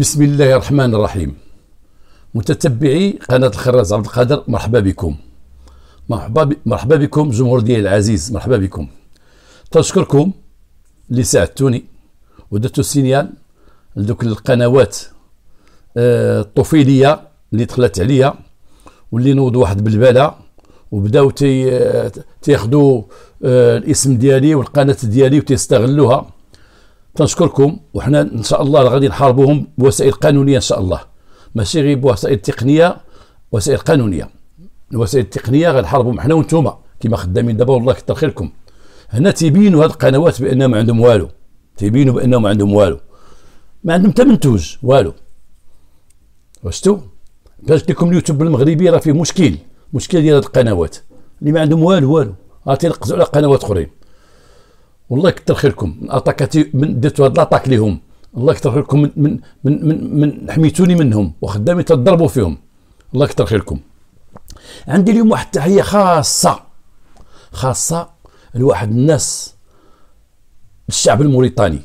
بسم الله الرحمن الرحيم متتبعي قناة الخراز عبد القادر مرحبا بكم مرحبا ب... مرحبا بكم جمهور ديالي العزيز مرحبا بكم تشكركم اللي ساعدتوني ودرتو سينيال لدوك القنوات آه، الطفيليه اللي دخلت عليا واللي نوض واحد بالباله وبداو تياخذوا آه، الاسم ديالي والقناه ديالي وتيستغلوها تنشكركم وحنا ان شاء الله غادي نحاربوهم بوسائل قانونيه ان شاء الله ماشي غير بوسائل تقنيه وسائل قانونيه الوسائل التقنيه غنحاربهم حنا وانتوما كما خدامين دابا والله كثر خيركم هنا تيبينوا هاد القنوات بانهم عندهم والو تيبينوا بانهم عندهم والو ما عندهم حتى منتوج والو واشتو باش لكم اليوتيوب المغربي راه فيه مشكل مشكل ديال هاد القنوات اللي ما عندهم والو والو راه تيركزوا على قنوات اخرين والله كثر خيركم اتاكاتي من درتو هاد لاطاك ليهم الله يكثر خيركم من من من من, من حميتوني منهم وخدامي تضربوا فيهم الله يكثر خيركم عندي اليوم واحد التحيه خاصه خاصه لواحد الناس الشعب الموريتاني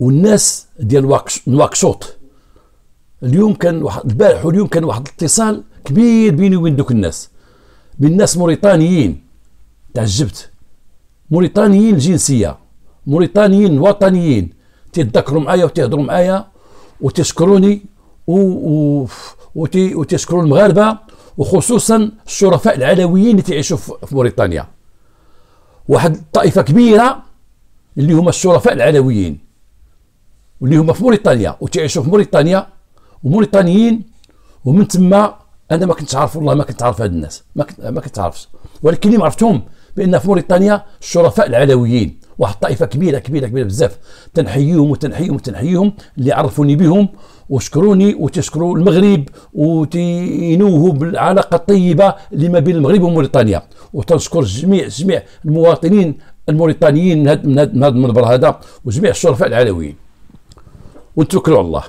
والناس ديال نواكشوط اليوم كان واحد البارح واليوم كان واحد الاتصال كبير بيني وبين دوك الناس بين الناس موريتانيين تعجبت موريتانيين الجنسيه موريتانيين وطنيين تيتذكروا معايا وتهضروا معايا وتشكروني و... و... وتي... وتشكروا المغاربه وخصوصا الشرفاء العلويين اللي تعيشوا في موريتانيا واحد الطائفه كبيره اللي هما الشرفاء العلويين واللي هما في موريتانيا وتعيشوا في موريتانيا وموريتانيين ومن تما انا ما كنتش عارف والله ما كنت عارف هاد الناس ما كنت ما كنت عارفش ولكن اللي عرفتهم بان في موريتانيا الشرفاء العلويين واحد الطائفه كبيره كبيره كبيره بزاف تنحييهم وتنحييهم وتنحييهم اللي عرفوني بهم وشكروني وتشكروا المغرب وتينوهوا بالعلاقه الطيبه اللي ما بين المغرب وموريتانيا وتنشكر جميع جميع المواطنين الموريتانيين من هذا من هذا المنبر هذا وجميع الشرفاء العلويين ونتوكلوا على الله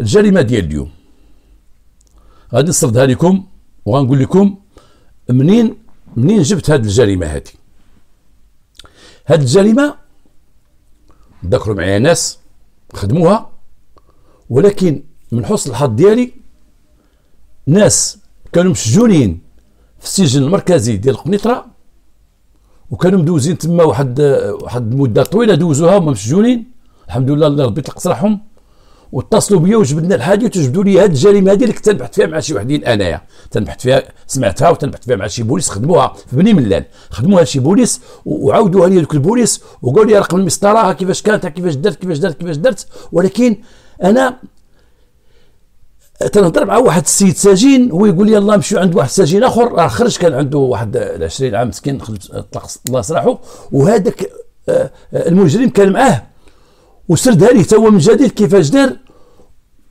الجريمه ديال اليوم غادي نسردها لكم وغنقول لكم منين منين جبت هاد الجريمه هادي هاد الجريمه ذكروا معايا ناس خدموها ولكن من حسن الحظ ديالي ناس كانوا مسجونين في السجن المركزي ديال القنيطره وكانوا مدوزين تما واحد واحد المده طويله دوزوها هما مسجونين الحمد لله الله ربي طلق سراحهم واتصلوا بيا وجبدنا الحاجه وتجبدوا لي هذه الجريمه هذه اللي كنت تنبحث فيها مع شي وحدين انايا تنبحث فيها سمعتها وتنبحث فيها مع شي بوليس خدموها في بني ملال خدموها شي بوليس وعاودوها لي ذوك البوليس وقالوا لي رقم المسطره كيفاش كانت كيفاش درت كيفاش درت كيفاش درت ولكن انا تنهضر مع واحد السيد سجين هو يقول لي يلاه نمشيو عند واحد سجين اخر راه خرج كان عنده واحد 20 عام مسكين خرج طلق الله سراحه وهذاك آه، آه، المجرم كان معاه وسردها ليه هو من جديد كيفاش دار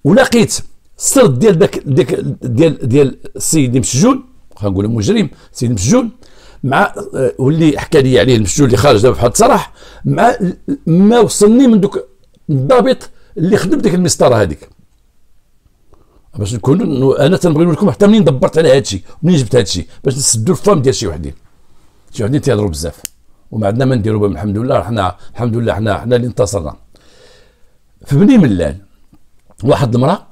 ولقيت السرد ديال داك ديك ديال ديال السيد مسجون نقول مجرم السيد المسجون مع آه، واللي حكى لي عليه المسجون اللي خارج دابا بحال صراح مع ما وصلني من دوك الضابط اللي خدم ديك المسطره هذيك باش نكون انا تنبغي نقول لكم حتى منين دبرت على هذا الشيء منين جبت هذا الشيء باش نسدوا الفم ديال شي وحدين شي وحدين تيهضروا بزاف وما عندنا ما نديروا بهم الحمد لله حنا الحمد لله حنا حنا اللي انتصرنا في بني ملال واحد المراه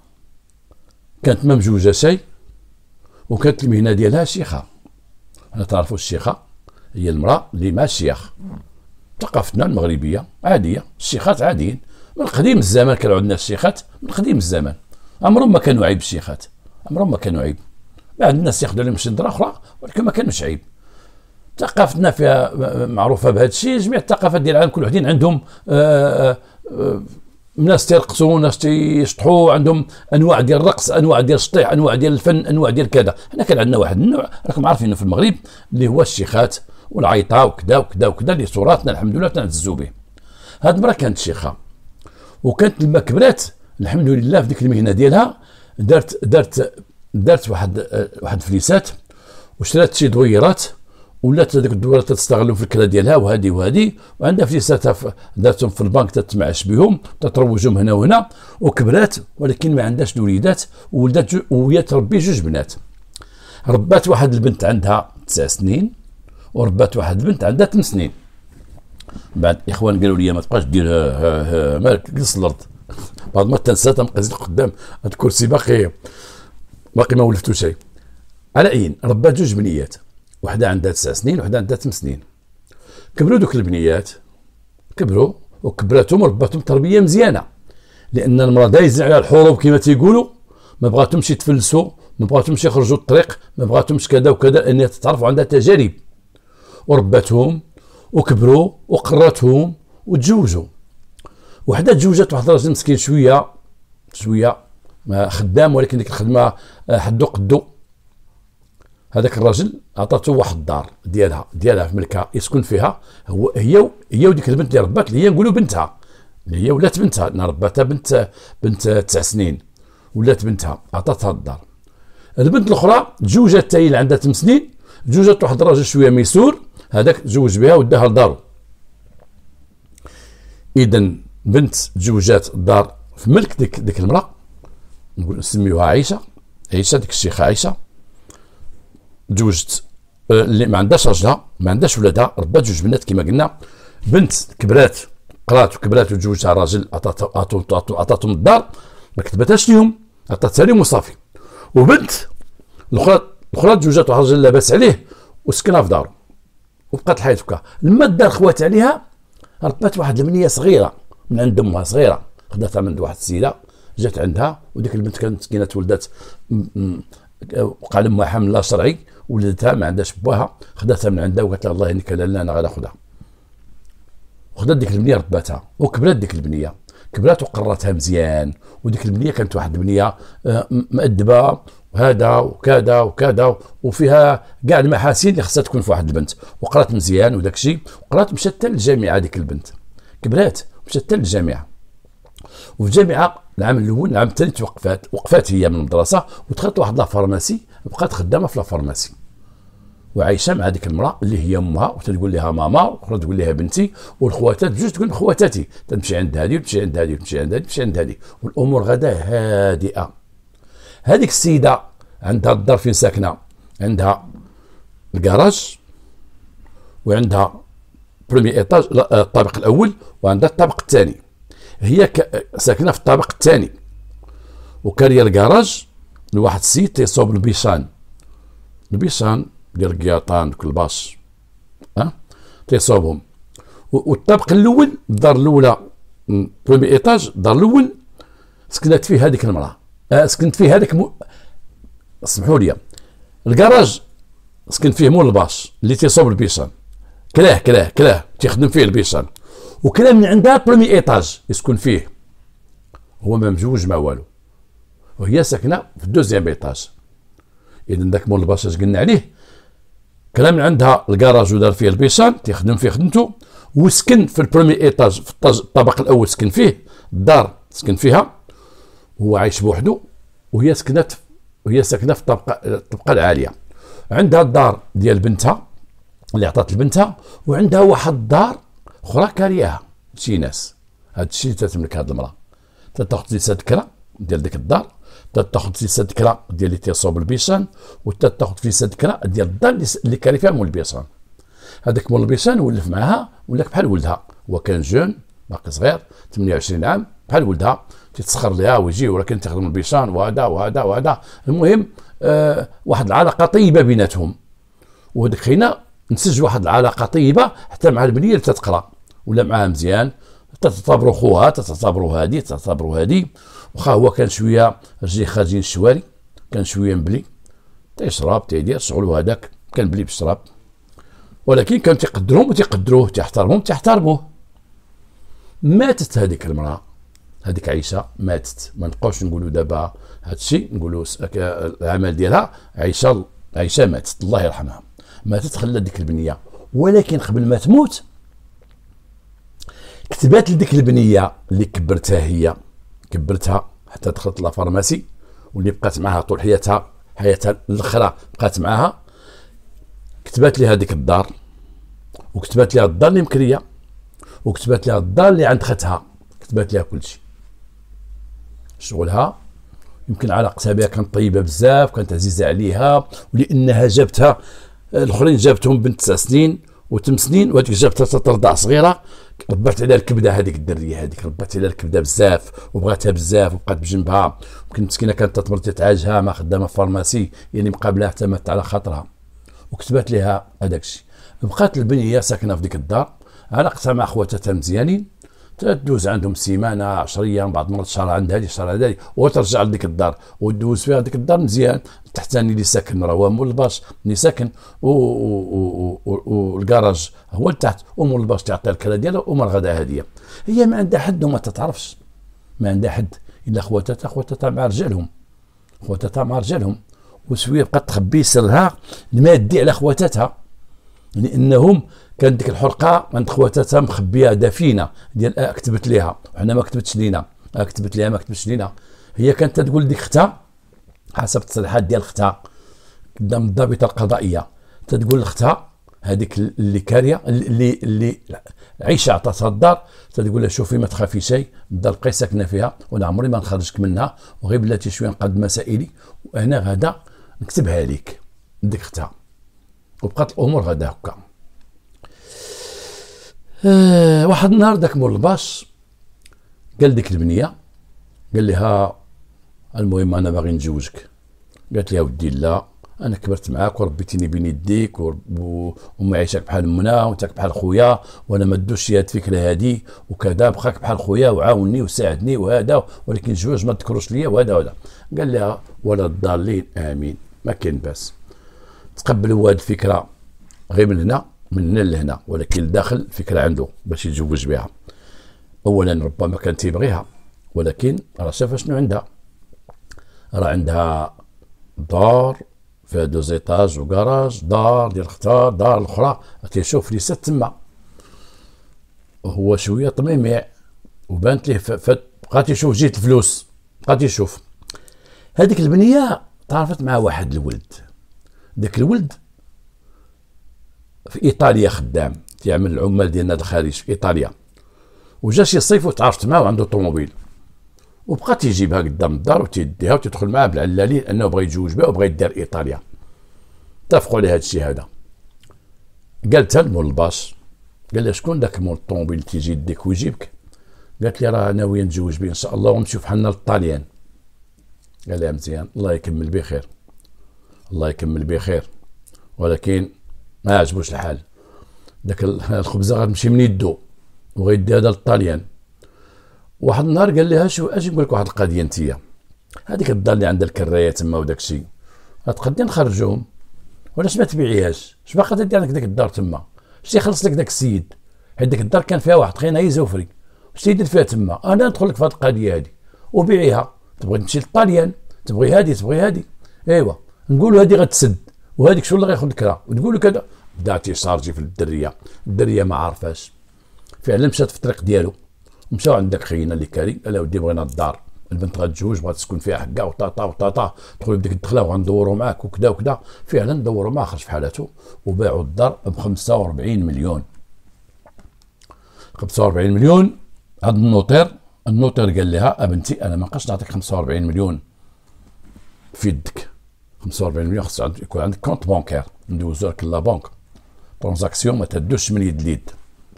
كانت ممزوجه ساي وكانت المهنه ديالها سيخه حنا تعرفوا السيخه هي المراه اللي مع الشيخ ثقافتنا المغربيه عاديه السيخات عاديين من قديم الزمان كانوا عندنا السيخات من قديم الزمان عمرهم ما كانوا عيب السيخات عمرهم ما كانوا عيب بعد الناس ياخذوا لهم شندره اخرى ولكن ما كانوش عيب ثقافتنا فيها معروفه بهذا الشيء جميع الثقافات ديال العالم كل وحدين عندهم آآ آه، آآ آه، آه، الناس تيرقصوا ناس تيشطحوا عندهم انواع ديال الرقص انواع ديال الشطيح انواع ديال الفن انواع ديال كذا حنا كان عندنا واحد النوع راكم عارفينه في المغرب اللي هو الشيخات والعيطه وكذا وكذا وكذا اللي صوراتنا الحمد لله تنعزوا به هاد المراه كانت شيخه وكانت لما كبرات الحمد لله في ديك المهنه ديالها دارت دارت دارت واحد واحد فليسات وشرات شي دويرات ولات هذيك الدوله تستغلوا في الفكره ديالها وهذه وهذه وعندها في ستاف داتهم في البنك تتمعش بهم تتروجهم هنا وهنا وكبرات ولكن ما عندهاش وليدات ولدات وهي تربي جوج بنات ربات واحد البنت عندها تسع سنين وربات واحد البنت عندها ثمان سنين بعد اخوان قالوا لي ما تبقاش دير آه، آه، آه، مالك جلس الارض بعد ما تنسى تنقز قدام الكرسي باقي باقي ما ولفتو شيء على اين ربات جوج بنيات وحده عندها تسع سنين وحده عندها ثمان سنين كبروا دوك البنيات كبروا وكبراتهم ورباتهم تربيه مزيانه لان المراه دايزين على الحروب كما تيقولوا ما بغاتهمش يتفلسوا ما بغاتهمش يخرجوا الطريق ما بغاتهمش كذا وكذا لان تعرف عندها تجارب ورباتهم وكبروا وقراتهم وتزوجوا وحده تزوجت واحد الراجل مسكين شويه شويه ما خدام ولكن ديك الخدمه آه، حدو قدو هذاك الراجل عطاتو واحد الدار ديالها ديالها في ملكها يسكن فيها هو هي هي وديك البنت اللي ربات اللي هي نقولوا بنتها اللي هي ولات بنتها انا رباتها بنت بنت تسع سنين ولات بنتها عطاتها الدار البنت الاخرى تزوجت هي اللي عندها 8 سنين تزوجت واحد الراجل شويه ميسور هذاك تزوج بها وداها لدارو اذا بنت تزوجات الدار في ملك ديك ديك المراه نقول نسميوها عائشه عائشه ديك الشيخه عائشه تزوجت أه، اللي ما عندهاش رجلها ما عندهاش ولادها ربات جوج بنات كما قلنا بنت كبرات قرات وكبرات وتزوجت على راجل عطاتهم الدار ما كتبتهاش ليهم عطاتها لهم وصافي وبنت الاخرى الاخرى تزوجت على راجل لاباس عليه وسكنها في دارو وبقات الحياه هكا لما دار خوات عليها ربات واحد المنيه صغيره من عند امها صغيره خداتها من عند واحد السيده جات عندها وديك البنت كانت كانت ولدات وقع لامها حمل لا شرعي ولدتها ما عندهاش باها خداتها من عندها وقالت لها الله انك لا انا غناخذها وخدات ديك البنيه رباتها وكبرات ديك البنيه كبرات وقراتها مزيان وديك البنيه كانت واحد البنيه آه، مأدبه وهذا وكذا وكذا وفيها كاع المحاسن اللي خصها تكون في واحد البنت وقرات مزيان وداك الشيء وقرات مشات حتى للجامعه ديك البنت كبرات مشات حتى للجامعه وفي الجامعه العام الاول العام الثاني توقفات وقفات هي من المدرسه ودخلت واحد لافارماسي بقات خدامه في لافارماسي وعايشه مع ديك المراه اللي هي امها وتقول لها ماما واخرى تقول لها بنتي والخواتات بجوج تقول خواتاتي تمشي عند هذه وتمشي عند هذه وتمشي عند هذه وتمشي عند هذه والامور غدا هادئه هذيك السيده عندها الدار فين ساكنه عندها الكراج وعندها برومي ايطاج آه، الطابق الاول وعندها الطابق الثاني هي ساكنه في الطابق الثاني وكاريه الكراج لواحد السيد تيصوب البيشان البيشان ديال القياطان دوك الباص أه؟ تيصوبهم والطابق الاول الدار الاولى برومي ايطاج الدار الاول سكنت فيه هذيك المراه آه سكنت فيه هذاك م... سمحوا لي الكراج سكنت فيه مول الباص اللي تيصوب البيشان كلاه كلاه كلاه تيخدم فيه البيشان وكلاه من عندها برومي ايطاج يسكن فيه هو ما مزوج ما والو وهي ساكنه في الدوزيام ايطاج اذا ذاك مول الباساج قلنا عليه كان من عندها الكراج ودار فيه البيسان تيخدم فيه خدمته وسكن في البرومي ايطاج في الطابق الاول سكن فيه الدار سكن فيها هو عايش بوحدو وهي سكنت وهي ساكنه في الطبقه الطبقه العاليه عندها الدار ديال بنتها اللي عطات لبنتها وعندها واحد الدار اخرى كارياها شي ناس هادشي تتملك هاد المراه تتاخذ لسات كرا ديال ديك الدار تاخذ في كرا ديال اللي تيصوب البيسان وتاخذ في كرا ديال الدار اللي كان فيها مول البيسان هذاك مول البيسان ولف معاها ولاك بحال ولدها هو كان جون باقي صغير 28 عام بحال ولدها تيتسخر ليها ويجي ولكن تخدم البيسان وهذا وهذا وهذا المهم آه واحد العلاقه طيبه بيناتهم وهذيك خينا نسج واحد العلاقه طيبه حتى مع البنيه اللي تتقرا ولا معاها مزيان تعتبروا خوها تعتبروا هادي تعتبروا هادي واخا هو كان شويه رجليه خازين الشواري كان شويه مبلي تيشرب طيب تيدير شغلو هذاك كان بلي بالشراب ولكن كان تيقدروه وتيقدروه تيحترموه تيحترموه ماتت هذيك المراه هذيك عيسى ماتت ما نبقاوش نقولوا دابا هادشي نقولوا العمل ديالها عيسى عيسى ماتت الله يرحمها ماتت خلات ديك البنيه ولكن قبل ما تموت كتبات لديك البنيه اللي كبرتها هي كبرتها حتى دخلت لافارماسي واللي بقات معها طول حياتها حياتها الاخرى بقات معها كتبات لها هذيك الدار وكتبات لها الدار اللي مكريه وكتبات لها الدار اللي عند ختها كتبات لها كل شيء شغلها يمكن علاقتها بها كانت طيبه بزاف كانت عزيزه عليها ولانها جابتها الاخرين جابتهم بنت تسع سنين وثمان سنين وهذيك ثلاثة تترضع صغيره ربات عليها الكبده هذيك الدريه هذيك ربات عليها الكبده بزاف وبغاتها بزاف وبقات بجنبها وكنت مسكينه كانت تتمر تتعالجها ما خدامه فارماسي يعني مقابلها حتى ماتت على خاطرها وكتبات لها هذاك الشيء بقات البنيه ساكنه في ديك الدار علاقتها مع خواتها مزيانين تدوز عندهم سيمانه 10 ايام بعض المرات شهر عند هذه شهر عند هذه وترجع لديك الدار ودوز فيها ديك الدار مزيان تحتاني اللي ساكن راه مول الباص اللي ساكن والكراج هو لتحت ومول الباص تعطي الكره ديالها وما غدا هديه هي ما عندها حد وما تتعرفش ما عندها حد الا خواتاتها خواتاتها مع رجالهم خواتاتها مع رجالهم وسويه بقات تخبي سرها المادي على خواتاتها لانهم يعني كانت ديك الحرقه كانت خواتاتها مخبيه دفينه ديال آه، كتبت ليها وحنا ما كتبتش لينا آه، كتبت ليها ما كتبتش لينا هي كانت تقول لديك اختها حسب التصريحات ديال اختها قدام الضابطه القضائيه تتقول لاختها هذيك اللي كاريه اللي اللي عيشه عطاتها الدار تتقول لها شوفي ما تخافي شيء الدار بقي ساكنه فيها وانا عمري ما نخرجك منها وغير بلاتي شويه نقدم مسائلي وانا غدا نكتبها لك ديك اختها وبقات الامور غدا هكا أه واحد النهار داك مول الباص قال ديك البنيه قال لها المهم انا باغي نتزوجك قالت لي ودي لا انا كبرت معاك وربيتيني بين يديك وامي عايشاك بحال منا وانتك بحال خويا وانا ما دوش هاد الفكره هادي وكذا بقاك بحال خويا وعاوني وساعدني وهذا ولكن الزواج ما تذكروش ليا وهذا وهذا قال لها ولا الضالين امين ما كاين باس تقبلوا هذه الفكره غير من هنا من هنا لهنا ولكن الداخل الفكره عنده باش يتزوج بها اولا ربما كان تيبغيها ولكن راه شاف شنو عندها راه عندها دار فيها دو زيتاج وكراج دار ديال الختار دار الاخرى تيشوف ليست تما هو شويه طميميع وبانت ليه بقى تيشوف جيت الفلوس بقى تيشوف هذيك البنيه تعرفت مع واحد الولد داك الولد في ايطاليا خدام تيعمل العمال ديالنا الخارج في ايطاليا وجا شي صيف وتعرفت معاه وعنده طوموبيل وبقى تيجيبها قدام الدار وتيديها وتدخل معاه بالعلالي لانه بغى يتزوج بها وبغى يدير ايطاليا اتفقوا على هذا الشيء هذا قالت المول الباص قال لها شكون ذاك مول الطوموبيل تيجي يديك ويجيبك قالت لي راه ناويه نتزوج به ان شاء الله ونمشيو فحالنا للطاليان قال لها مزيان الله يكمل بخير الله يكمل به خير ولكن ما عجبوش الحال داك الخبزه غتمشي من يدو وغيديها للطاليان واحد النهار قال لها شو اجي نقول لك واحد القضيه انتيا هذيك الدار اللي عندها الكرايه تما وداك الشيء غتقدي نخرجوهم وعلاش ما تبيعيهاش اش باقا تدير عندك ديك الدار تما اش يخلص لك داك السيد حيت ديك الدار كان فيها واحد خينا زوفري اش يدير فيها تما انا ندخل لك في هذه القضيه هذه وبيعيها تبغي تمشي للطاليان تبغي هادي تبغي هادي ايوا نقولوا هذه غتسد وهذيك شو اللي غياخذ كرا وتقولوا كذا بدا تيشارجي في الدريه الدريه ما عارفاش فعلا مشات في الطريق ديالو مشاو عند داك خينا اللي كاري قال ودي بغينا الدار البنت غتجوج بغات تسكن فيها حكا وطاطا وطاطا تقول بديك الدخله وغندوروا معاك وكذا وكذا فعلا دوروا ما خرج في حالته وباعوا الدار ب 45 مليون 45 مليون هاد النوتير النوتير قال لها ابنتي انا ما نقدرش نعطيك 45 مليون في يدك 45% خص يكون عندك كونت بانكير ندوزو لك لا بانك ترانزاكسيون ما تدوش من يد ليد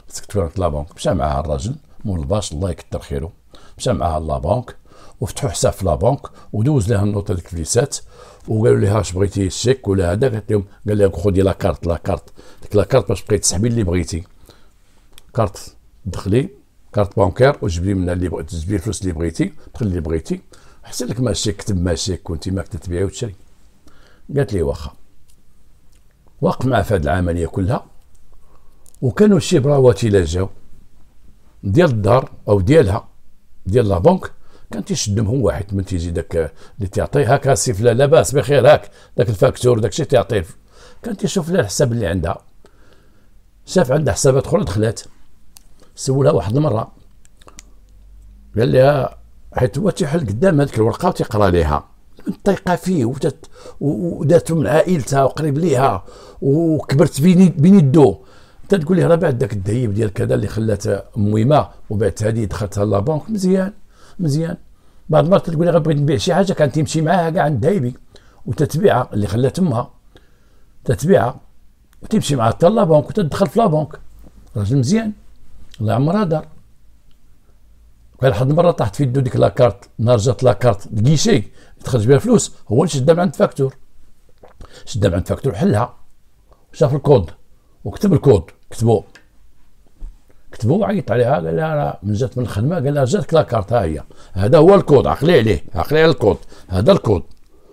خصك تفرط لا بانك مشى معاها الراجل مول الباش الله يكثر خيره مشى معاها لا بانك وفتحوا حساب في لا بانك ودوز لها النوطه ديك الفليسات وقالوا لها اش بغيتي الشيك ولا هذا قالت لهم قال لها خذي لا كارت لا كارت ديك لا كارت باش بقيت تسحبي اللي بغيتي كارت دخلي كارت بانكير وجبدي منها اللي بغيتي تجبدي الفلوس اللي بغيتي دخلي اللي بغيتي حسن لك شيك كتب ما ماشي كنتي ما كتبيعي وتشري قالت لي واخا وقف مع في هذه العمليه كلها وكانوا شي براوات لا جاو ديال الدار او ديالها ديال لا بنك كان هو واحد من تيجي داك اللي تيعطيه هاك السيف لا لاباس بخير هاك داك الفاكتور داك الشيء تيعطيه كان تيشوف لها الحساب اللي عندها شاف عندها حسابات اخرى دخلات سولها واحد المره قال لها حيت هو تيحل قدام هذيك الورقه وتيقرا ليها مطيقه فيه وتت وداتو من عائلتها وقريب ليها وكبرت بين بين يدو تتقول لي راه بعد ذاك الذهيب ديال كذا اللي خلاتها مويمه وبعت هذه دخلتها لابونك مزيان مزيان بعض المرات تقول لي بغيت نبيع شي حاجه كانت تيمشي معاها كاع عند ذهيبي وتتبيعها اللي خلات امها تتبيعها وتمشي معاه حتى لابونك وتدخل في لابونك راجل مزيان الله يعمرها دار كان واحد المره طاحت في يدو ديك لاكارت نهار جات لاكارت دكيشي تخرج بها فلوس هو اللي شدها من عند فاكتور شدها من عند فاكتور وحلها شاف الكود وكتب الكود كتبو كتبو وعيط عليها قال لها راه من جات من الخدمه قال لها جاتك لاكارت ها هي هذا هو الكود عقلي عليه عقلي على الكود هذا الكود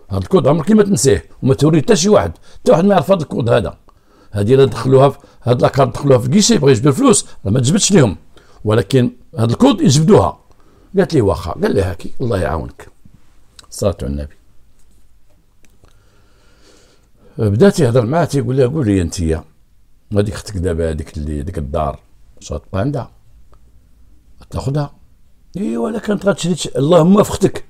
هذا الكود عمرك ما تنسيه وما توري حتى شي واحد حتى واحد ما يعرف هذا الكود هذا هذه الا دخلوها هاد لاكارت دخلوها في كيشي بغا يجبد الفلوس راه ما تجبدش ليهم ولكن هذا الكود يجبدوها قالت لي واخا قال لها هاكي الله يعاونك صلاة على النبي بدا تيهضر معاه تيقول لها قول لي انت هذيك اختك دابا هذيك اللي ديك الدار شاط عندها تاخذها ايوا الا كانت غتشري اللهم في اختك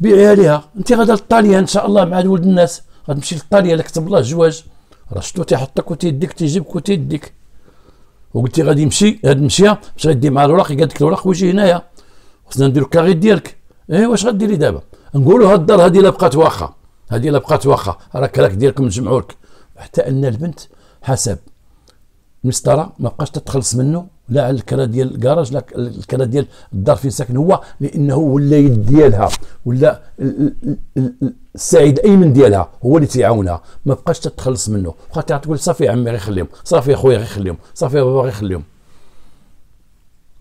بيعيها ليها انت غادا للطاليه ان شاء الله مع ولد الناس غتمشي للطاليه لكتب الله الزواج راه شتو تيحطك وتيديك تيجيبك وتيديك وقلت غادي يمشي هاد المشيه باش غادي مع الوراق قالت لك الوراق ويجي هنايا خصنا نديرو كاغي ديالك ايه واش غاديري دابا نقولوا هاد الدار هادي الا بقات واخا هادي الا بقات واخا راه كراك ديالكم لك حتى ان البنت حسب المسطره ما بقاش تتخلص منه لا على الكرا ديال الكراج لا الكرا ديال الدار فين ساكن هو لانه ولا يد ديالها ولا السعيد الايمن ديالها هو اللي تيعاونها ما بقاش تتخلص منه واخا تقول صافي عمي غير خليهم صافي اخويا غير خليهم صافي بابا غير خليهم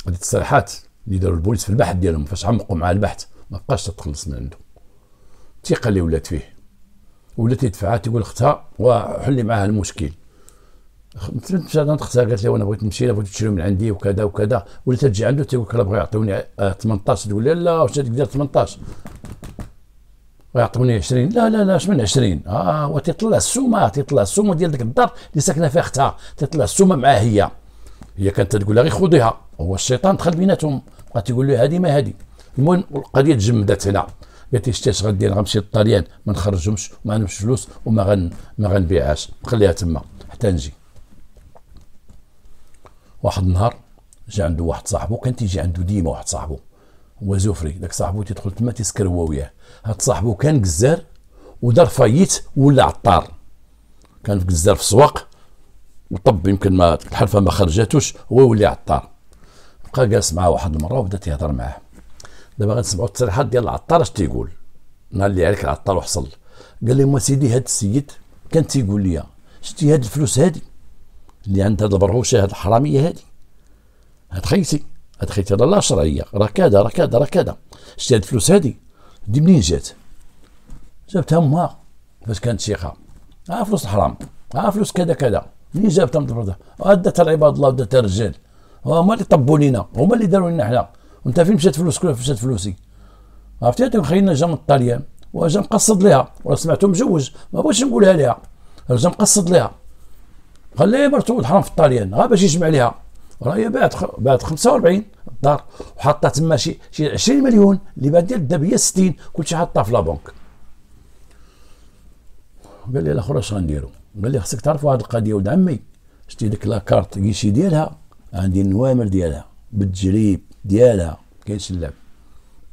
هذه التصريحات اللي داروا البوليس في البحث ديالهم فاش عمقوا مع البحث ما بقاش تتخلص من عنده الثقه اللي ولات فيه ولات يدفعها تيقول اختها وحلي معاها المشكل مشى عند اختها قالت لي انا بغيت نمشي بغيت تشري من عندي وكذا وكذا ولا تجي عنده تيقول لك راه بغا يعطوني 18 آه، تقول لي لا واش تقدر 18 ويعطوني 20 لا لا لا اش من 20 اه وتطلع السومه تطلع السومه ديال ديك الدار اللي ساكنه فيها اختها تطلع السومه معاه هي هي كانت تقول لها غير خذيها هو الشيطان دخل بيناتهم بقات تقول له هذه ما هذه المهم القضيه تجمدت هنا قالت لي شتي اش غندير غنمشي للطليان ما نخرجهمش وما عندهمش فلوس وما غن ما غنبيعهاش نخليها تما حتى نجي واحد النهار جا عنده واحد صاحبو كان تيجي عنده ديما واحد صاحبو هو زوفري داك صاحبو تيدخل تما تيسكر هو وياه هاد صاحبو كان جزار ودار فايت ولا عطار كان في جزار في السواق وطب يمكن ما الحرفه ما خرجاتوش هو ولي عطار بقى جالس معاه واحد المره وبدا تيهضر معاه دابا غنسمعوا التصريحات ديال العطار اش تيقول نهار اللي عليك العطار وحصل قال لهم سيدي هاد السيد كان تيقول لي شتي هاد الفلوس هادي اللي عندها البرهوشه هاد الحراميه هادي هاد خيتي هاد خيتي راه لا شرعيه راه كذا راه كذا راه كذا شتي هاد الفلوس هادي دي منين جات جابتها امها فاش كانت شيخه ها آه، فلوس الحرام ها آه، فلوس كذا كذا منين جابتها من تبرده آه، ادتها لعباد الله وداتها الرجال هما اللي طبوا لينا هما اللي داروا لنا حنا وانت فين مشات فلوسك فين مشات فلوسي عرفتي هاد خينا جا من الطليان وجا مقصد ليها ولا سمعته مجوج ما بغيتش نقولها ليها جا مقصد ليها قال لي يا إيه، الحرام في الطليان غا باش يجمع ليها راه هي باعت باعت 45 الدار وحاطه تما شي شي 20 مليون اللي بعد ديال الذهب هي 60 كلشي حاطه في لابونك قال لي الاخر اش غنديرو قال لي خصك تعرف واحد القضيه ولد عمي شتي ديك لاكارت كيشي ديالها عندي النوامر ديالها بالتجريب ديالها كاينش اللعب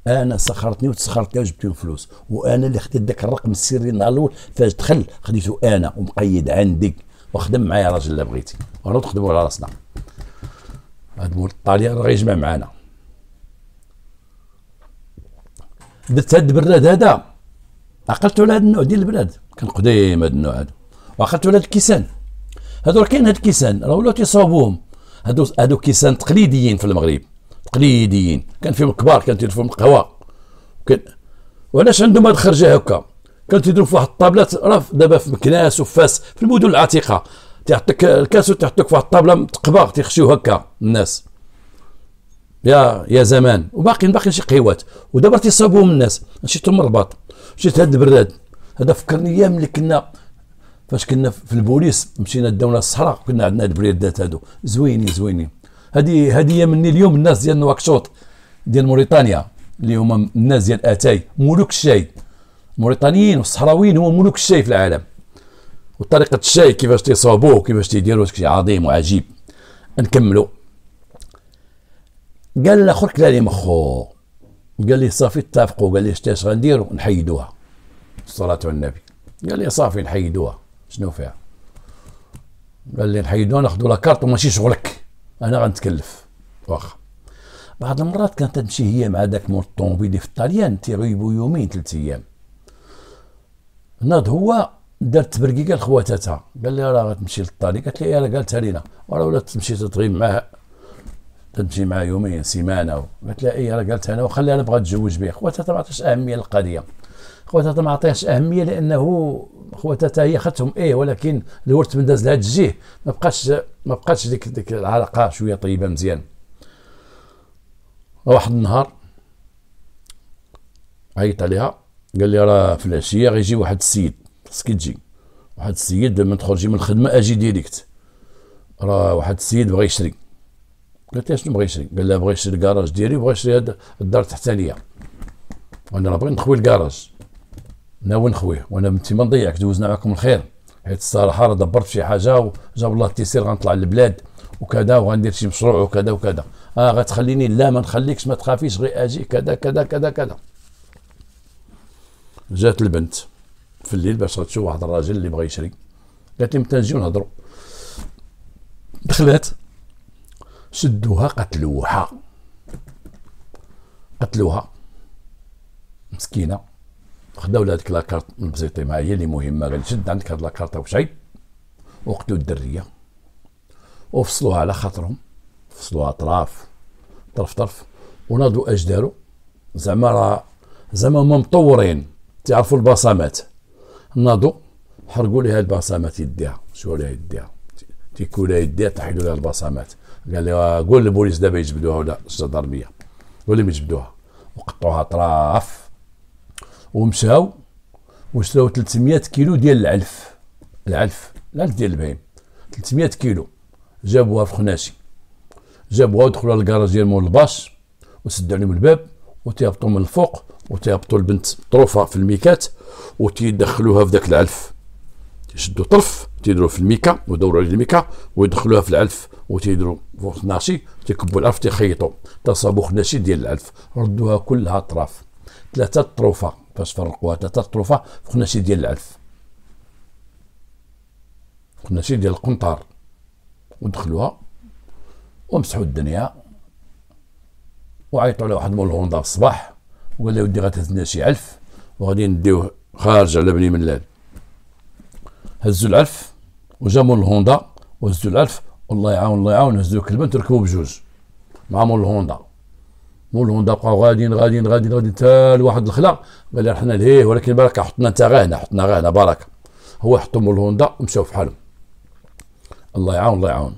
انا سخرتني وتسخرت وجبت الفلوس فلوس وانا اللي خديت داك الرقم السري النهار الاول فاش دخل خديته انا ومقيد عندي وخدم معايا راجل الا بغيتي ونو تخدموا على راسنا هاد مول الطاليان راه غيجمع معانا درت هاد البراد هذا عقلتو على هاد النوع ديال البراد كان قديم هاد النوع هذا وعقلتو على هاد الكيسان هادو راه كاين هاد الكيسان راه ولاو تيصاوبوهم هادو هادو كيسان تقليديين في المغرب تقليديين كان فيهم الكبار كان فيهم القهوه كان وعلاش عندهم هاد الخرجه هكا كانوا تيديروا في واحد الطابلات راه دابا في مكناس وفاس في المدن العتيقه تيعطيك الكاس وتيعطيك في واحد الطابله متقبه تيخشيو هكا الناس يا يا زمان وباقيين باقيين شي قهيوات ودابا تيصابوهم الناس مشيت المرباط مشيت هاد البراد هذا فكرني ايام اللي كنا فاش كنا في البوليس مشينا داونا الصحراء كنا عندنا هاد البريدات هادو زوينين زوينين هادي هادي مني اليوم الناس ديال نواكشوط ديال موريتانيا اللي هما الناس ديال اتاي ملوك الشاي الموريتانيين والصحراويين هما ملوك الشاي في العالم وطريقة الشاي كيفاش تيصوبوه وكيفاش تيديروه شي عظيم وعجيب نكملوا قال الاخر كلالي مخو قال لي صافي اتفقوا قال لي اش غنديروا نحيدوها الصلاة على النبي قال لي صافي نحيدوها شنو فيها قال لي نحيدوها ناخذوا لاكارت وماشي شغلك انا غنتكلف واخا بعض المرات كانت تمشي هي مع داك مور الطوموبيل في الطاليان تيغيبوا يومين ثلاث ايام ناض هو دار تبرقيقه لخواتاتها قال لها راه غتمشي للطالي قالت لي راه قالتها لينا وراه ولا تمشي تغيب معاه تمشي معاه يومين سيمانه قالت لها اي راه قالتها انا وخليها انا بغا تزوج به خواتاتها ما عطاش اهميه للقضيه خواتاتها ما عطيهاش اهميه لانه خواتاتها هي خاتهم ايه ولكن الورث من داز لهاد الجيه ما بقاش ما بقاش ديك ديك العلاقه شويه طيبه مزيان واحد النهار عيط عليها قال لي راه في العشيه غيجي واحد السيد خصك تجي واحد السيد لما تخرجي من الخدمه اجي ديريكت راه واحد السيد بغى يشري قلت له شنو بغى يشري قال لي بغى يشري الكراج ديالي وبغى يشري هاد الدار عليا وانا راه بغيت نخوي الكراج ناوي نخويه وانا بنتي ما نضيعك دوزنا معاكم الخير حيت الصراحه راه دبرت شي حاجه وجاب الله التيسير غنطلع للبلاد وكذا وغندير شي مشروع وكذا وكذا اه غتخليني لا ما نخليكش ما تخافيش غير اجي كذا كذا كذا كذا جات البنت في الليل باش تشوف واحد الراجل اللي بغى يشري قالت لي متى نجيو نهضروا دخلت شدوها قتلوها قتلوها مسكينه خداو لها ديك لاكارت مبزيطي معايا هي اللي مهمه قال شد عندك هاد لاكارت او شي وقتلوا الدريه وفصلوها على خاطرهم فصلوها اطراف طرف طرف وناضوا اش دارو زعما راه زعما هما مطورين تعرفوا البصمات ناضوا حرقوا لها البصمات يديها شو لها يديها تيكو لها يديها تحيدوا لها البصمات قال لي آه، قول للبوليس دابا يجبدوها ولا الجدرميه قول لهم يجبدوها وقطعوها اطراف ومشاو وشراو 300 كيلو ديال العلف العلف العلف ديال البهيم 300 كيلو جابوها في خناشي جابوها ودخلوها للكراج ديال مول الباص وسدوا عليهم الباب وتهبطوا من الفوق وتيهبطوا البنت طروفه في الميكات وتيدخلوها في ذاك العلف يشدوا طرف تيديروا في الميكا ويدوروا على الميكا ويدخلوها في العلف وتيديروا فوق ناشي تيكبوا العلف تيخيطوا تصابوخ ناشي ديال العلف ردوها كلها اطراف ثلاثه طروفه فاش فرقوها ثلاثه طروفه فوق ناشي ديال العلف فوق ناشي ديال القنطار ودخلوها ومسحوا الدنيا وعيطوا على واحد مول في الصباح وقال لي ودي لنا شي علف وغادي نديوه خارج على بني ملال هزوا العلف وجا مول الهوندا وهزوا العلف والله يعاون الله يعاون هزوا كلبه تركبوا بجوج مع مول الهوندا مول الهوندا بقاو غاديين غاديين غاديين غاديين حتى لواحد الخلا قال لي حنا لهيه ولكن بركه حطنا انت غا هنا حطنا غا هنا بركه هو حطوا مول الهوندا ومشاو فحالهم الله يعاون الله يعاون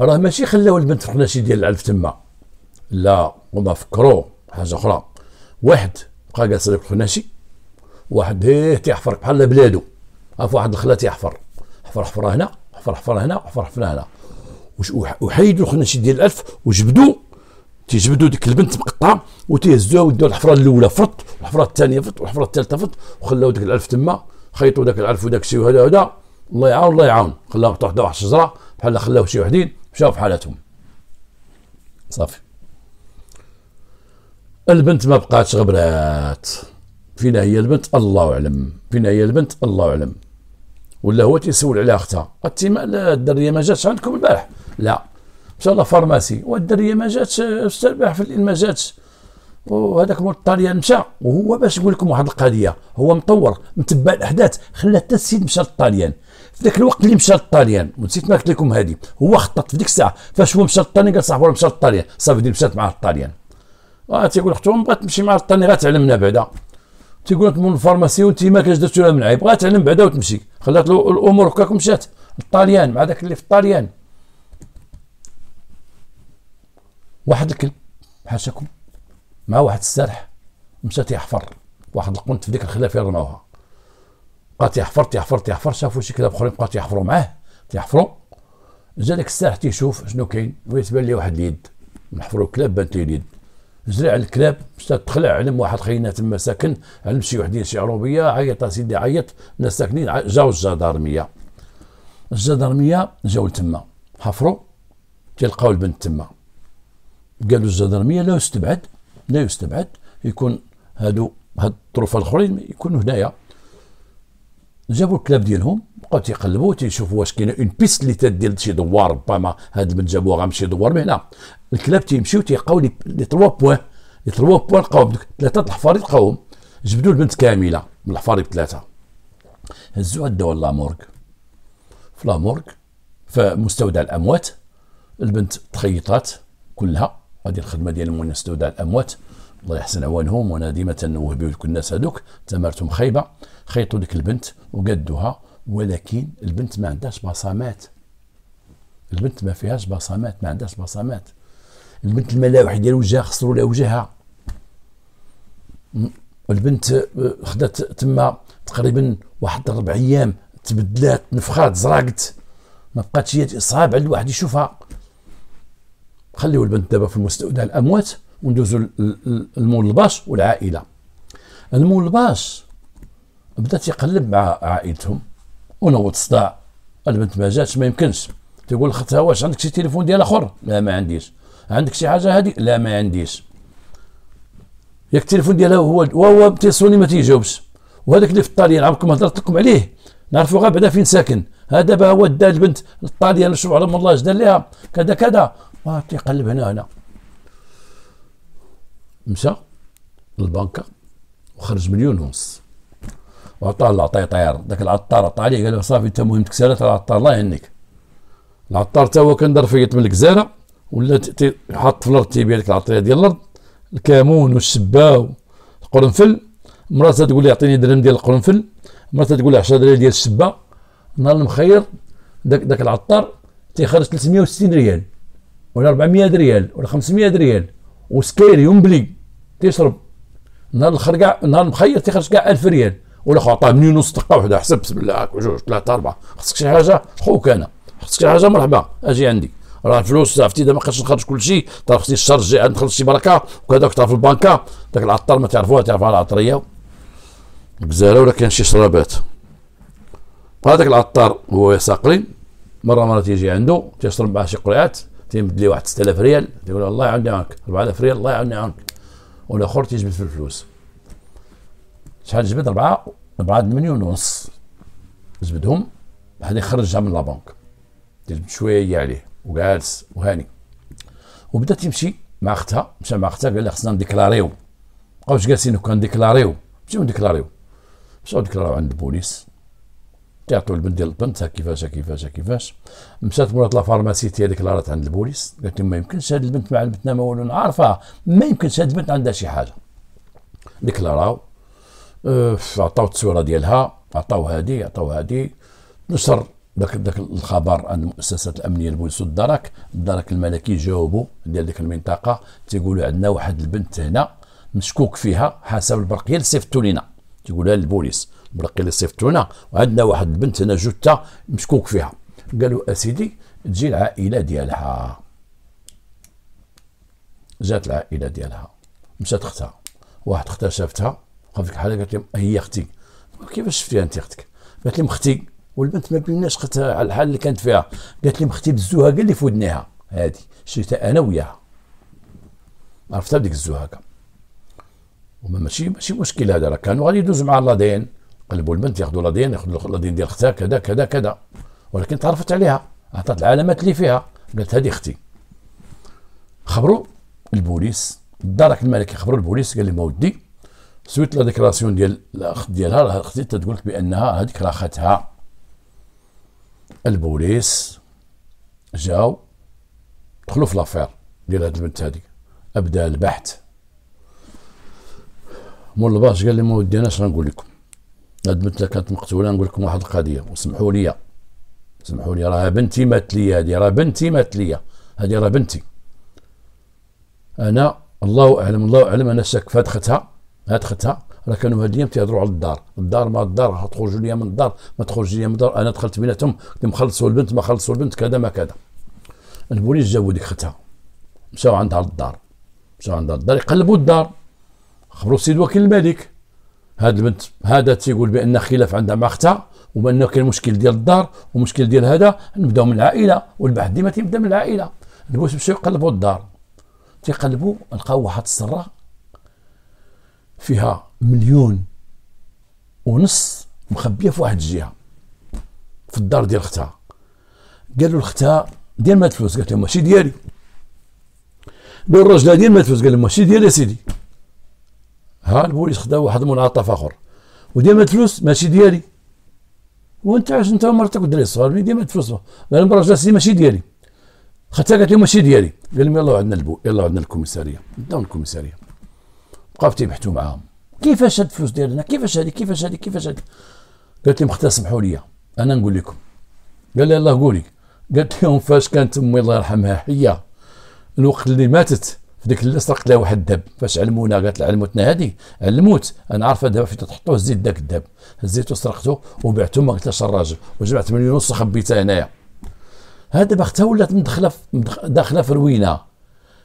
راه ماشي خلاو البنت تحنا شي ديال العلف تما لا وما فكروا حاجه اخرى واحد بقى جالس الخناشي واحد ايه تيحفر بحال بلادو عارف واحد الخلا تيحفر حفر حفر هنا حفر حفر هنا حفر حفر هنا وحيدوا الخناشي ديال الالف وجبدوا تيجبدوا ديك البنت مقطعه وتيهزوها ويدوا الحفره الاولى فرط والحفره الثانيه فرط والحفره الثالثه فرط وخلاو ديك الالف تما خيطوا داك الالف وداك الشيء وهذا وهذا الله يعاون الله يعاون خلاهم تحت واحد الشجره بحال خلاو شي وحدين مشاو في حالتهم صافي البنت ما بقاتش غبرات فينا هي البنت الله اعلم فينا هي البنت الله اعلم ولا هو تيسول على اختها انت الدريه ما جاتش عندكم البارح لا شاء الله فارماسي والدريه ما جاتش استربح في الليل ما جاتش وهذاك مول الطاليان مشى وهو باش نقول لكم واحد القضيه هو مطور متبع الاحداث خلى حتى السيد مشى للطاليان في ذاك الوقت اللي مشى للطاليان ونسيت ما قلت لكم هذه هو خطط في ديك الساعه فاش هو مشى للطاليان قال صاحبو راه مشى للطاليان صافي مشات معاه للطاليان اه تيقول اختهم بغات تمشي مع الطني غاتعلمنا بعدا تيقول لك من الفارماسيون انت ما كاش درتو لها من عيب غاتعلم بعدا وتمشي خلات الامور هكاك مشات الطاليان مع داك اللي في الطاليان واحد الكلب حاشاكم مع واحد السارح مشى تيحفر واحد القنت في ديك فين رماوها بقى تيحفر تيحفر تيحفر شافوا شي كلاب اخرين بقى تيحفروا معاه تيحفروا جا داك السارح تيشوف شنو كاين ويتبان ليه واحد اليد نحفروا الكلاب بانت اليد زرع الكلاب باش تخلع علم واحد خينا تما ساكن علم شي وحدين شي عروبيه عيط سيدي عيط الناس ساكنين جاو الجدارميه الجدارميه جاو لتما حفروا تلقاو البنت تما قالوا الجدارميه لا يستبعد لا يستبعد يكون هادو هاد الطرفه الاخرين يكونوا هنايا جابوا الكلاب ديالهم بقاو تيقلبوا تيشوفوا واش كاينه اون بيست اللي تدير شي دوار ربما هاد من جابوها غنمشي دوار من هنا الكلاب تيمشيو تيلقاو لي تروا بوان لي تروا بوان لقاوهم ثلاثه الحفاري لقاوهم جبدوا البنت كامله من الحفاري بثلاثه هزوها داو لامورك في في مستودع الاموات البنت تخيطات كلها هذه الخدمه ديال مستودع الاموات الله يحسن عوانهم وانا ديما تنوه بكل الناس هذوك تمرتهم خايبه خيطوا ديك البنت وقدوها ولكن البنت ما عندهاش بصمات البنت ما فيهاش بصمات ما عندهاش بصمات البنت الملاوح ديال وجهها خسروا لها وجهها البنت آه، خدات تما تقريبا واحد ربع ايام تبدلات نفخات زرقت ما بقاتش هي صعب على الواحد يشوفها خليو البنت دابا في المستودع الاموات وندوزو المول الباش والعائله المول الباش بدا تيقلب مع عائلتهم ونوض الصداع البنت ما جاتش ما يمكنش تقول لختها واش عندك شي تليفون ديال اخر لا ما عنديش عندك شي حاجه هذه لا ما عنديش ياك التليفون ديالها هو وهو تيصوني ما تيجاوبش وهذاك اللي في الطاليان عمركم هضرت لكم عليه نعرفوا غير بعدا فين ساكن هذا دابا هو دا البنت الطاليان شو على الله اش دار ليها كذا كذا ما آه، تيقلب هنا هنا مشى للبنكه وخرج مليون ونص وعطاه عطيه طير داك العطار عطى عليه قال له صافي انت مهم تكسرت العطار الله يهنيك العطار تا هو كان دار من الكزاره ولا حط في الارض تيبيع ديك العطريه ديال الارض الكمون والسباو القرنفل مراتها تقول لي اعطيني درهم ديال القرنفل مراتها تقول لي 10 درهم ديال الشبا نهار المخير داك داك العطار تيخرج 360 ريال ولا 400 ريال ولا 500 ريال وسكير يوم بلي تيشرب نهار الخرقع نهار المخير تيخرج كاع 1000 ريال ولا خو عطاه طيب، منين نص دقه وحده حسب بسم الله هاك جوج ثلاثه اربعه خصك شي حاجه خوك انا خصك شي حاجه مرحبا اجي عندي راه الفلوس عرفتي دابا خاصني نخرج كلشي ترى خصني عاد نخلص شي بركه وكذاك تعرف في البنكه داك العطار ما تعرفوها تعرفها العطريه الجزائر ولا كان شي شرابات هذاك العطار هو يساقري مره مره تيجي عنده تيشرب معاه شي قرعات تيمد ليه واحد 6000 ريال تيقول الله يعاوني عنك 4000 ريال الله يعاوني عاونك والاخر تيجبد في الفلوس شحال جبد ربعة ربعة مليون ونص جبدهم هذه خرجها من لابانك جبت شويه عليه وجالس وهاني وبدا تمشي مع اختها مشى مع اختها قال لها خصنا نديكلاريو بقاوش جالسين وكان نديكلاريو مشاو نديكلاريو مشاو ديكلاريو عند البوليس تعطوا البنت ديال البنت كيفاش كيفاش كيفاش مشات مرات لا فارماسي تي ديكلارات عند البوليس قالت لهم ما يمكنش هاد البنت مع بنتنا ما والو عارفه ما يمكنش هاد البنت عندها شي حاجه ديكلاراو أه، عطاو التصويره ديالها عطاو هذه عطاو هذه نشر داك داك الخبر ان المؤسسات الامنيه البوليس الدرك الدرك الملكي جاوبوا ديال ديك المنطقه تيقولوا عندنا واحد البنت هنا مشكوك فيها حسب البرقيه اللي صيفطوا لينا تيقولها للبوليس البرقيه اللي صيفطوا لنا وعندنا واحد البنت هنا جثه مشكوك فيها قالوا اسيدي تجي العائله ديالها جات العائله ديالها مشات اختها واحد اختها شافتها وقف ديك الحاله قالت لهم هي اختي كيفاش شفتيها انت اختك قالت لهم اختي والبنت ما بيناش قالت على الحال اللي كانت فيها قالت لهم اختي بزوها قال لي في ودنيها هذه شريتها انا وياها عرفتها بديك هكا وما ماشي ماشي مشكل هذا راه كانوا غادي يدوزوا مع لادين قلبوا البنت ياخذوا لادين ياخذوا لادين ديال اختها كذا كذا كذا ولكن تعرفت عليها عطات العلامات اللي فيها قالت هذه اختي خبروا البوليس الدرك الملكي خبروا البوليس قال لهم ودي سويت لا ديكلاسيون ديال الاخت ديالها خديتها تقول لك بانها هذيك راه خاتها البوليس جاو دخلوا في لافير ديال هاد البنت هذيك ابدا البحث مول الباص قال لي ما وديناش انا لكم هاد البنت كانت مقتوله نقول لكم واحد القضيه وسمحوا لي سمحوا لي راه بنتي مات لي هادي راه بنتي مات لي هادي راه بنتي انا الله اعلم الله اعلم انا شاك فهاد ختها هاد ختها راه كانوا هاد الايام تيهضروا على الدار الدار ما الدار تخرجوا ليا من الدار ما تخرج ليا من الدار انا دخلت بيناتهم مخلصوا البنت ما خلصوا البنت كذا ما كذا البوليس جابوا ديك ختها مشاو عندها للدار مشاو عندها للدار يقلبوا الدار خبروا السيد وكيل الملك هاد البنت هذا تيقول بان خلاف عندها مع اختها وبانه كاين مشكل ديال الدار ومشكل ديال هذا نبداو من العائله والبحث ديما تيبدا من العائله البوليس مشاو يقلبوا الدار تيقلبوا لقاو واحد السره فيها مليون ونص مخبيه في واحد الجهه في الدار ديال اختها قالوا لختها دير ما الفلوس قالت لهم ماشي ديالي قالوا الراجل دير ما الفلوس قال لهم ماشي ديالي يا سيدي ها البوليس خدا واحد منعطف اخر ودير ما الفلوس ماشي ديالي وانت عاش انت ومرتك والدراري الصغار دير ما الفلوس قال لهم الراجل سيدي ماشي ديالي ختها قالت لهم ماشي ديالي قال لهم يلاه عندنا البو يلاه عندنا الكوميساريه داون الكوميساريه بقاو تيبحثوا معاهم كيفاش هاد الفلوس ديالنا كيفاش هادي كيفاش هادي كيفاش هادي قالت لهم اختي سمحوا لي انا نقول لكم قال لي الله قولي قالت لهم فاش كانت امي الله يرحمها حيه الوقت اللي ماتت في ديك اللي سرقت لها واحد الدب فاش علمونا قالت علموتنا هادي على الموت انا عارفه دابا فين تحطوه الزيت داك الدب هزيتو سرقته وبعته ما قلتلاش الراجل وجمعت مليون ونص خبيتها هنايا هذا دابا اختها ولات مدخله داخله في روينه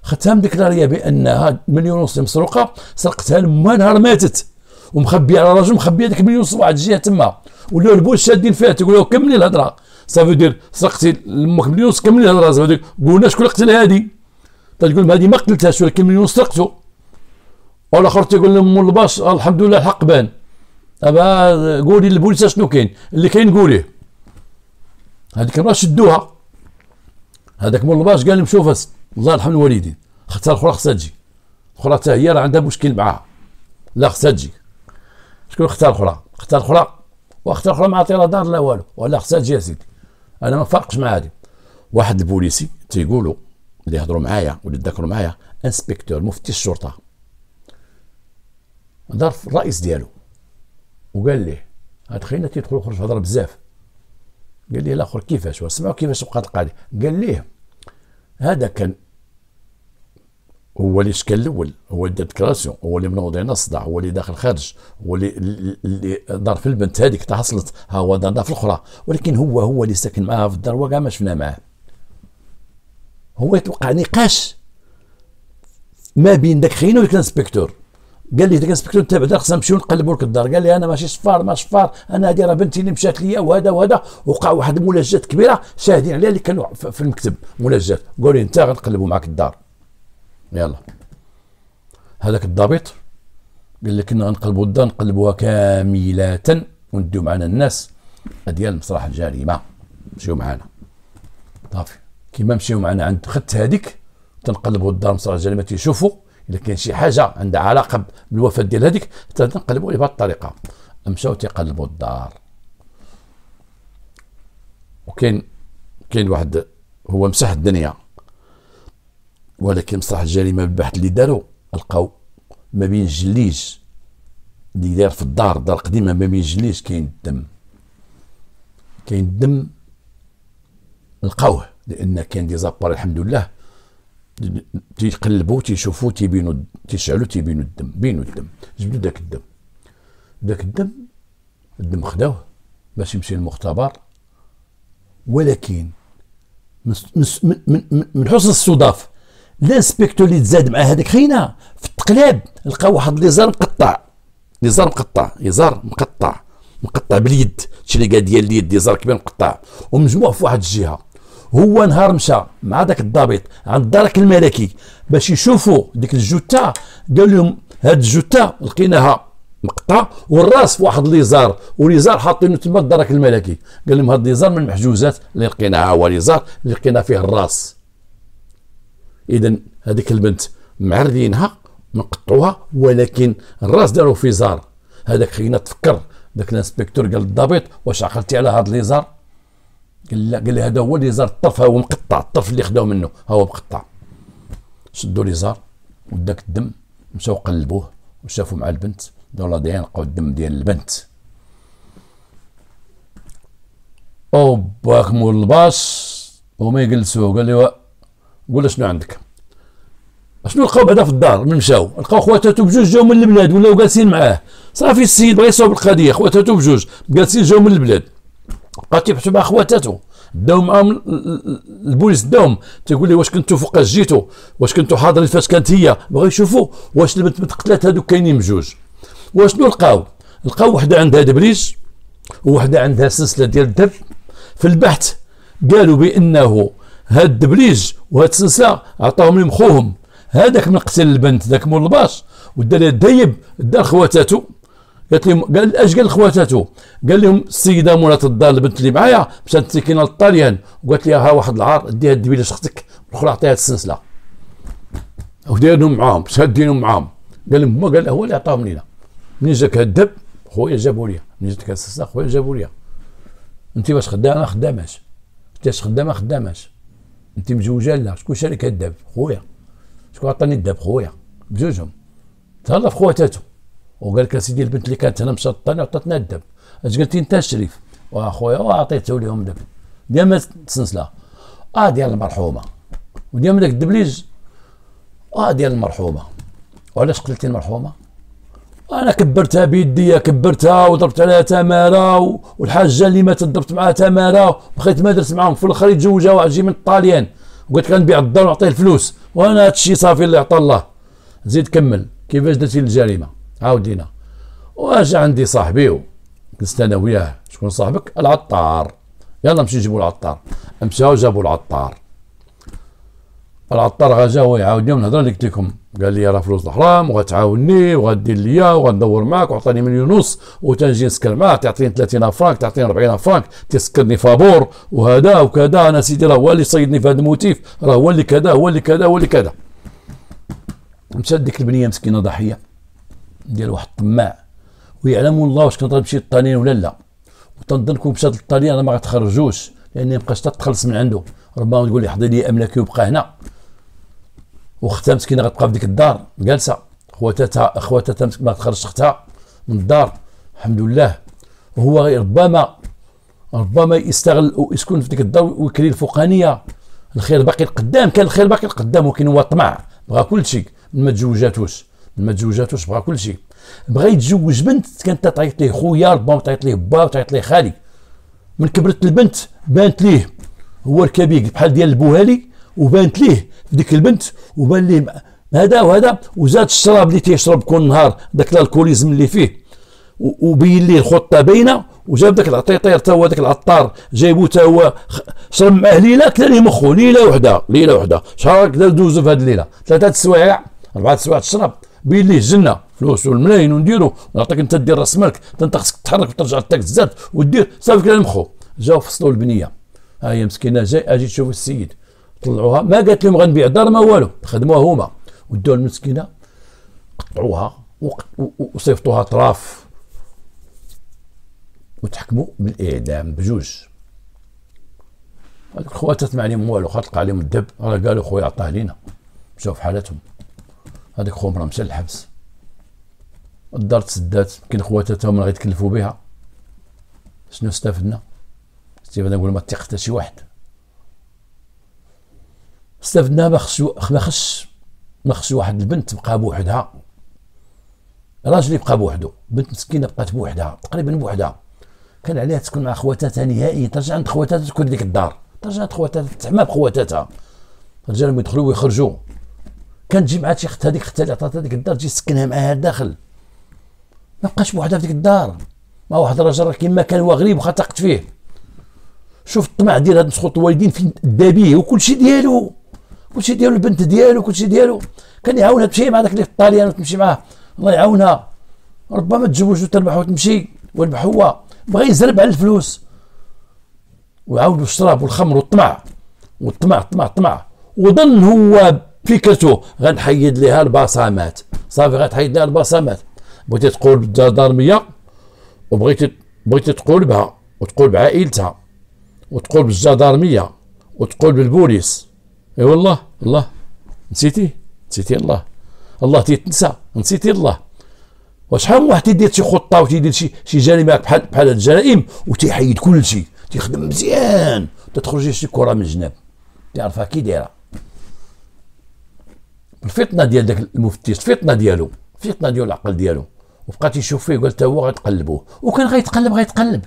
ختام ديكلاريا بانها مليون ونص مسروقه سرقتها لما نهار ماتت ومخبيه على راجل مخبيه ديك مليون ونص واحد الجهه تما ولاو البول شادين فيها تقول له كملي الهضره صافي دير سرقتي لامك مليون ونص كملي الهضره صافي قولنا شكون قتل هادي طيب تقول هادي ما قتلتهاش ولكن مليون ونص سرقته والاخر تيقول لهم الباص الحمد لله الحق بان ابا قولي للبوليس شنو كاين اللي كاين قوليه هذيك راه شدوها هذاك مول الباص قال لهم شوف الله يرحم الوالدين خاطر الاخرى خصها تجي الاخرى حتى هي راه عندها مشكل معاها لا خصها تجي شكون اختار اخرى اختار اخرى واختار اخرى ما عطيها لا دار لا والو ولا خصها تجي يا سيدي انا ما فرقش مع هذه واحد البوليسي تيقولوا اللي يهضروا معايا واللي تذكروا معايا انسبكتور مفتي الشرطه دار الرئيس ديالو وقال ليه هاد خينا تيدخل يخرج هضر بزاف قال ليه الاخر كيفاش واسمعوا كيفاش بقات القاضي قال ليه هذا كان هو اللي شكل الاول هو اللي ديكلاراسيون هو اللي هنا الصداع هو اللي داخل خارج هو اللي, اللي دار في البنت هذيك تحصلت ها هو دار في الاخرى ولكن هو هو اللي ساكن معاها في الدار وكاع ما شفنا معاه هو يتوقع نقاش ما بين داك خينا وداك الانسبكتور قال لي ذاك الانسبكتور انت بعدا خصنا نمشيو نقلبوا لك الدار قال لي انا ماشي صفار ما صفار انا هذه راه بنتي اللي مشات ليا وهذا وهذا وقع واحد المناجات كبيره شاهدين عليها اللي كانوا في المكتب مناجات قال لي انت غنقلبوا معك الدار يلا هذاك الضابط قال لك كنا غنقلبوا الدار نقلبوها كامله ونديو معنا الناس ديال مسرح الجريمه مشيو معنا صافي كيما مشيو معنا عند خت هذيك تنقلبوا الدار مسرح الجريمه تيشوفوا الا كاين شي حاجه عندها علاقه بالوفاه ديال هذيك تنقلبوا عليه بهذه الطريقه مشاو تيقلبوا الدار وكاين كاين واحد هو مسح الدنيا ولكن مسح الجريمه بالبحث اللي داروا لقاو ما بين الجليج اللي داير في الدار الدار القديمه ما بين الجليج كاين الدم كاين الدم لقاوه لان كان دي زابار الحمد لله تيقلبوا تيشوفوا تيبينوا تيشعلوا تيبينوا الدم بينوا الدم جبدوا داك الدم داك الدم الدم خداوه باش يمشي للمختبر ولكن من حسن الصدف الانسبكتور اللي تزاد مع هذاك خينا في التقلاب لقى واحد ليزار مقطع ليزار مقطع يزار مقطع مقطع باليد شريقه ديال اليد ليزار كبير مقطع ومجموع في واحد الجهه هو نهار مشى مع داك الضابط عند الدرك الملكي باش يشوفوا ديك الجثه قال لهم هاد الجثه لقيناها مقطع والراس في واحد ليزار وليزار حاطينه تما الدرك الملكي قال لهم هاد ليزار من المحجوزات اللي لقيناها هو ليزار اللي لقينا فيه الراس اذا هذيك البنت معرينها مقطعوها ولكن الراس داروا في زار هذاك خلينا تفكر ذاك الانسبكتور قال للضابط واش عقلتي على هاد ليزار قال لا قال لي هذا هو ليزار الطرف هو مقطع الطرف اللي خداو منه هو مقطع شدوا ليزار وداك الدم مشاو قلبوه وشافوا مع البنت دور لا ديان لقاو الدم ديال البنت او باك مول الباص وما يجلسوا قال لي قول شنو عندك شنو لقاو بعدا في الدار من مشاو لقاو خواتاتو بجوج جاو من البلاد ولاو جالسين معاه صافي السيد بغا يصاوب القضيه خواتاتو بجوج جالسين جاو من البلاد بقى كيبحثوا مع خواتاتو داو معاهم البوليس داهم تيقول لي واش كنتو فوقاش جيتو واش كنتو حاضرين فاش كانت هي بغاو يشوفوا واش البنت متقتلات هادوك كاينين بجوج واشنو لقاو لقاو وحده عندها دبريج ووحده عندها سلسله ديال الدب في البحث قالوا بانه هاد الدبريج وهاد السلسله عطاهم لهم خوهم هذاك من قتل البنت ذاك مول الباص ودار دايب دار خواتاتو قالت لهم قال اش قال لخواتاتو قال لهم السيده مرات الدار البنت اللي معايا مشات سكينه للطليان وقالت لها ها واحد العار ديها الدبيله شختك الاخرى عطيها السلسله ودايرهم معاهم شادينهم معاهم قال لهم هما قال هو اللي عطاهم لينا منين جاك الدب خويا جابوا ليا منين جاتك السلسله خويا جابوا ليا انت واش خدامه خداماش انت واش خدامه خداماش انت مزوجه لا شكون شارك الدب خويا شكون عطاني الدب خويا بجوجهم تهلا في خواتاتو وقال لك سيدي البنت اللي كانت هنا مسطنه عطاتنا الدب اش قلتي انت الشريف واخويا وعطيته لهم دب ديما السنسله اه ديال المرحومه وديما داك الدبليج اه ديال المرحومه وعلاش قتلتي المرحومه انا كبرتها بيدي كبرتها وضربت عليها تماره والحاجه اللي ماتت ضربت معها تماره بقيت ما درت معاهم في الاخر يتزوجها واحد جي من الطاليان وقلت كنبيع الدار ونعطيه الفلوس وانا هادشي صافي اللي عطى الله زيد كمل كيفاش درتي الجريمه عاودينا واجا عندي صاحبي جلست انا وياه شكون صاحبك العطار يلا نمشي نجيبو العطار مشاو جابو العطار العطار غا جا هو يعاودني ونهضر اللي قلت لكم قال لي راه فلوس الحرام وغتعاوني وغدير ليا وغندور معاك وعطاني مليون ونص وتنجي نسكر معاه تعطيني 30 فرانك تعطيني 40 فرانك تسكرني فابور وهذا وكذا انا سيدي راه هو اللي صيدني في هذا الموتيف راه هو اللي كذا هو اللي كذا هو اللي كذا مشات ديك البنيه مسكينه ضحيه ديال واحد الطماع ويعلم الله واش كنضرب شي طنين ولا لا وتنظنكم مشات انا ما غتخرجوش لان ما بقاش تخلص من عنده ربما تقول لي حضر لي املاكي وبقى هنا وختها مسكينه غتبقى في ديك الدار جالسه خواتاتها خواتاتها ما تخرجش اختها من الدار الحمد لله وهو ربما ربما يستغل ويسكن في ديك الدار ويكري الفوقانيه الخير باقي القدام كان الخير باقي القدام ولكن هو طمع بغى كل شيء ما تزوجاتوش المتزوجات واش بغا كلشي بغا يتزوج بنت كانت تعيط ليه خويا البا تعيط ليه با تعيط ليه خالي من كبرت البنت بانت ليه هو الكبير بحال ديال البوهالي وبانت ليه في ديك البنت وبان ليه هذا وهذا وزاد الشراب اللي تيشرب كل نهار ذاك الكوليزم اللي فيه وبين ليه الخطه باينه وجاب ذاك العطيطير تا هو ذاك العطار جايبو تا هو شرب معاه ليله كلا ليه مخو ليله وحده ليله وحده شحال دوزو في هذه الليله ثلاثه السوايع اربعه السوايع تشرب بين ليه جنه فلوس والملايين ونديرو ونعطيك انت دير راس مالك انت خصك تحرك وترجع تاك الزاد ودير صافي كلام خو جاو فصلوا البنيه ها هي مسكينه جاي اجي تشوف السيد طلعوها ما قالت لهم غنبيع دار ما والو خدموها هما ودوها المسكينه قطعوها وصيفطوها طراف وتحكموا بالاعدام بجوج هذوك الخوات ما عليهم والو خاطر عليهم الدب راه قالوا خويا عطاه لينا مشاو في حالتهم هذيك خمره مشى للحبس الدار تسدات يمكن خواتها تا هما تكلفوا بها شنو استفدنا استفدنا نقول ما تيق حتى شي واحد استفدنا ما خش ما خش ما خش واحد البنت تبقى بوحدها راجل يبقى بوحدو بنت مسكينه بقات بوحدها تقريبا بوحدها كان عليها تكون مع خواتاتها نهائيا ترجع عند خواتاتها تكون ديك الدار ترجع عند خواتاتها تحمى بخواتاتها الرجال يدخلوا ويخرجوا كانت مع شي خت هذيك خت اللي عطات هذيك الدار تجي تسكنها معاها الداخل ما بقاش بوحدها في ديك الدار ما واحد الراجل راه كيما كان هو غريب وخا تاقت فيه شوف الطمع ديال هاد مسخوط الوالدين فين دا بيه وكلشي ديالو كلشي ديالو البنت ديالو كلشي ديالو كان يعاونها تمشي مع داك اللي في الطاليان وتمشي معاه الله يعاونها ربما تزوج وتربح وتمشي وربح هو بغى يزرب على الفلوس وعاود الشراب والخمر والطمع والطمع الطمع الطمع وظن هو فكرته غنحيد ليها البصمات صافي غتحيد ليها البصمات بغيتي تقول بالدارميه وبغيتي بغيتي تقول بها وتقول بعائلتها وتقول بالجدارميه وتقول بالبوليس اي والله الله نسيتي نسيتي الله الله تيتنسى نسيتي الله وشحال واحد تيدير شي خطه وتيدير شي شي جريمه بحال بحال هاد الجرائم وتيحيد كلشي تيخدم مزيان تتخرجي شي كره من الجناب تعرفها كي دايره الفطنه ديال داك المفتش الفطنه ديالو الفطنه ديال العقل ديالو وبقى تيشوف فيه قال حتى هو غيتقلبوه وكان غيتقلب غيتقلب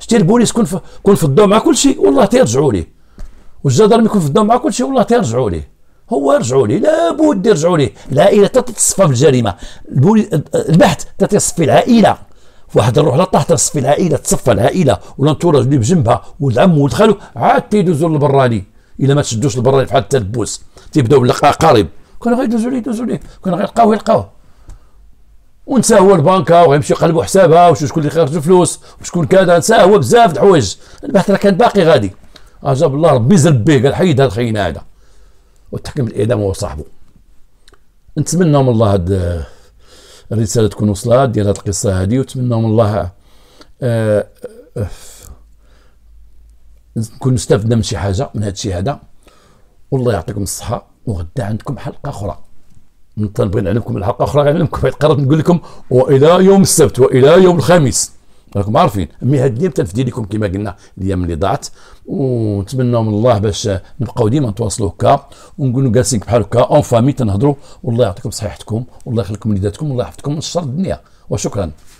شتي البوليس كون ف... كون في الضو مع كل شيء والله تيرجعوا ليه والجدار يكون في الضو مع كل شيء والله تيرجعوا ليه هو رجعوا ليه لابد يرجعوا ليه العائله تتصفى في البولي... البحث تتصفي العائله واحد الروح لا طاح تصفي العائله تصفى العائله والانتوراج اللي بجنبها والعم والخالو عاد تيدوزوا للبراني الا ما تشدوش البراني فحال التلبوس تيبداو بالاقارب كانوا غيدوزوا ليه يدوزوا ليه كانوا غير يلقاوه ونسى هو البنكه ويمشي يقلبوا حسابها وشو شكون اللي خرج الفلوس وشكون كذا نسى هو بزاف د الحوايج البحث راه كان باقي غادي اجاب الله ربي زرب به قال حيد هذا الخينا هذا وتحكم الاعدام هو صاحبه نتمنى من الله هاد آه، الرساله تكون وصلات ديال هاد القصه هادي ونتمنى من الله آه، آه، نكون استفدنا من شي حاجه من هاد الشيء هذا والله يعطيكم الصحه وغدا عندكم حلقه اخرى نطلب نعلمكم الحلقه اخرى غنعلمكم لكم قررت نقول لكم والى يوم السبت والى يوم الخميس راكم عارفين مي هاد الايام تنفدي لكم كما قلنا الايام اللي ضاعت ونتمنى من الله باش نبقاو ديما نتواصلوا هكا ونقولوا جالسين بحال هكا اون فامي تنهضروا والله يعطيكم صحيحتكم والله يخليكم وليداتكم والله يحفظكم من شر الدنيا وشكرا